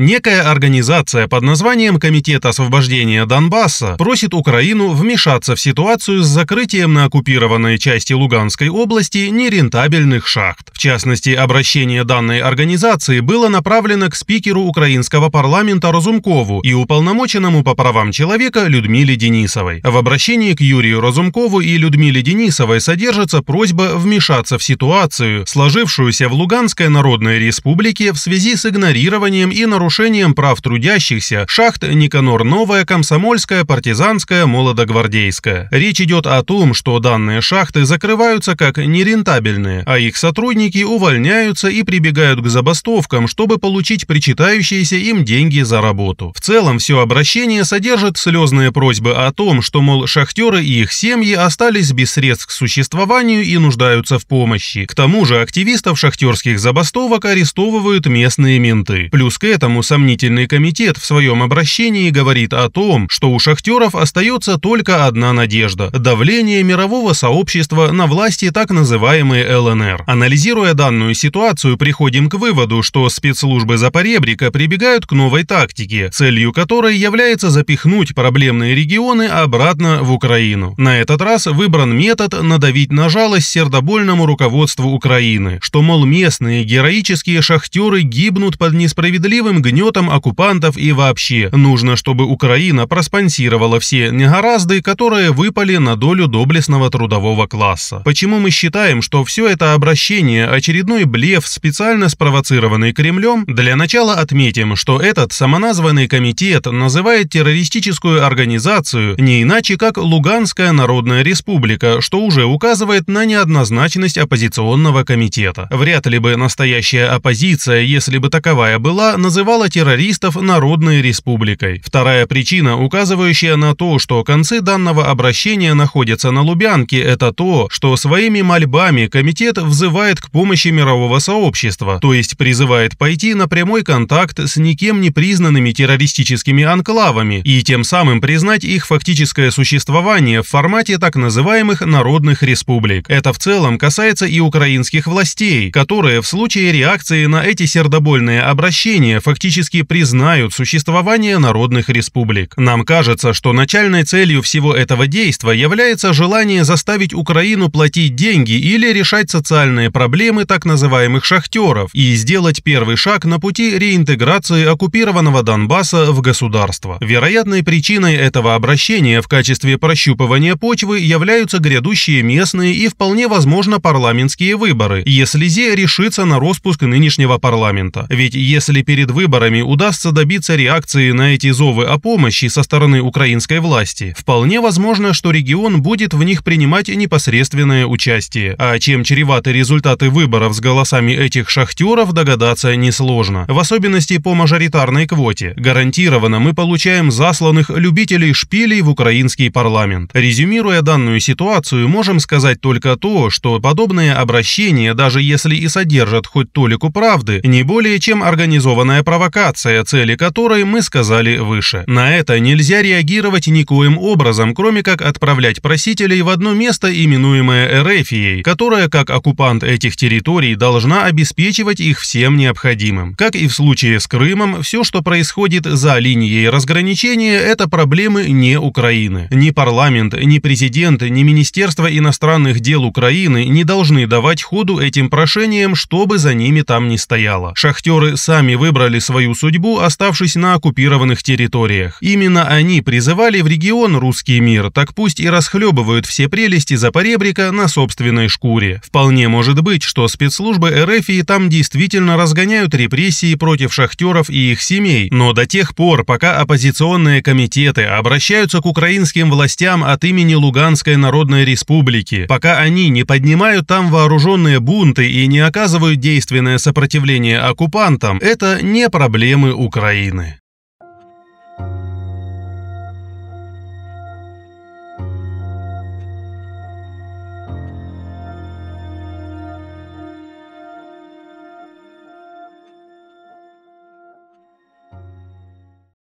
Некая организация под названием Комитет освобождения Донбасса просит Украину вмешаться в ситуацию с закрытием на оккупированной части Луганской области нерентабельных шахт. В частности, обращение данной организации было направлено к спикеру украинского парламента Розумкову и уполномоченному по правам человека Людмиле Денисовой. В обращении к Юрию Розумкову и Людмиле Денисовой содержится просьба вмешаться в ситуацию, сложившуюся в Луганской Народной Республике в связи с игнорированием и нарушением нарушением прав трудящихся шахт Никанор Новая, Комсомольская, Партизанская, Молодогвардейская. Речь идет о том, что данные шахты закрываются как нерентабельные, а их сотрудники увольняются и прибегают к забастовкам, чтобы получить причитающиеся им деньги за работу. В целом все обращение содержит слезные просьбы о том, что, мол, шахтеры и их семьи остались без средств к существованию и нуждаются в помощи. К тому же активистов шахтерских забастовок арестовывают местные менты. Плюс к этому Поэтому сомнительный комитет в своем обращении говорит о том, что у шахтеров остается только одна надежда – давление мирового сообщества на власти так называемые ЛНР. Анализируя данную ситуацию, приходим к выводу, что спецслужбы Запоребрика прибегают к новой тактике, целью которой является запихнуть проблемные регионы обратно в Украину. На этот раз выбран метод надавить на жалость сердобольному руководству Украины, что, мол, местные героические шахтеры гибнут под несправедливым гнетом оккупантов и вообще. Нужно, чтобы Украина проспонсировала все негаразды, которые выпали на долю доблестного трудового класса. Почему мы считаем, что все это обращение – очередной блеф, специально спровоцированный Кремлем? Для начала отметим, что этот самоназванный комитет называет террористическую организацию не иначе, как Луганская Народная Республика, что уже указывает на неоднозначность оппозиционного комитета. Вряд ли бы настоящая оппозиция, если бы таковая была, называла назвала террористов Народной Республикой. Вторая причина, указывающая на то, что концы данного обращения находятся на Лубянке, это то, что своими мольбами комитет взывает к помощи мирового сообщества, то есть призывает пойти на прямой контакт с никем не признанными террористическими анклавами и тем самым признать их фактическое существование в формате так называемых народных республик. Это в целом касается и украинских властей, которые в случае реакции на эти сердобольные обращения фактически фактически признают существование народных республик. Нам кажется, что начальной целью всего этого действа является желание заставить Украину платить деньги или решать социальные проблемы так называемых шахтеров и сделать первый шаг на пути реинтеграции оккупированного Донбасса в государство. Вероятной причиной этого обращения в качестве прощупывания почвы являются грядущие местные и вполне возможно парламентские выборы, если ЗЕ решится на распуск нынешнего парламента. Ведь если перед выборами выборами удастся добиться реакции на эти зовы о помощи со стороны украинской власти, вполне возможно, что регион будет в них принимать непосредственное участие. А чем чреваты результаты выборов с голосами этих шахтеров, догадаться несложно. В особенности по мажоритарной квоте. Гарантированно мы получаем засланных любителей шпилей в украинский парламент. Резюмируя данную ситуацию, можем сказать только то, что подобные обращения, даже если и содержат хоть толику правды, не более чем организованная провокация провокация, цели которой мы сказали выше. На это нельзя реагировать никоим образом, кроме как отправлять просителей в одно место, именуемое Эрефией, которая, как оккупант этих территорий, должна обеспечивать их всем необходимым. Как и в случае с Крымом, все, что происходит за линией разграничения, это проблемы не Украины. Ни парламент, ни президент, ни Министерство иностранных дел Украины не должны давать ходу этим прошениям, чтобы за ними там не стояло. Шахтеры сами выбрали свою судьбу, оставшись на оккупированных территориях. Именно они призывали в регион русский мир, так пусть и расхлебывают все прелести Запоребрика на собственной шкуре. Вполне может быть, что спецслужбы РФ там действительно разгоняют репрессии против шахтеров и их семей, но до тех пор, пока оппозиционные комитеты обращаются к украинским властям от имени Луганской Народной Республики, пока они не поднимают там вооруженные бунты и не оказывают действенное сопротивление оккупантам, это не проблемы Украины.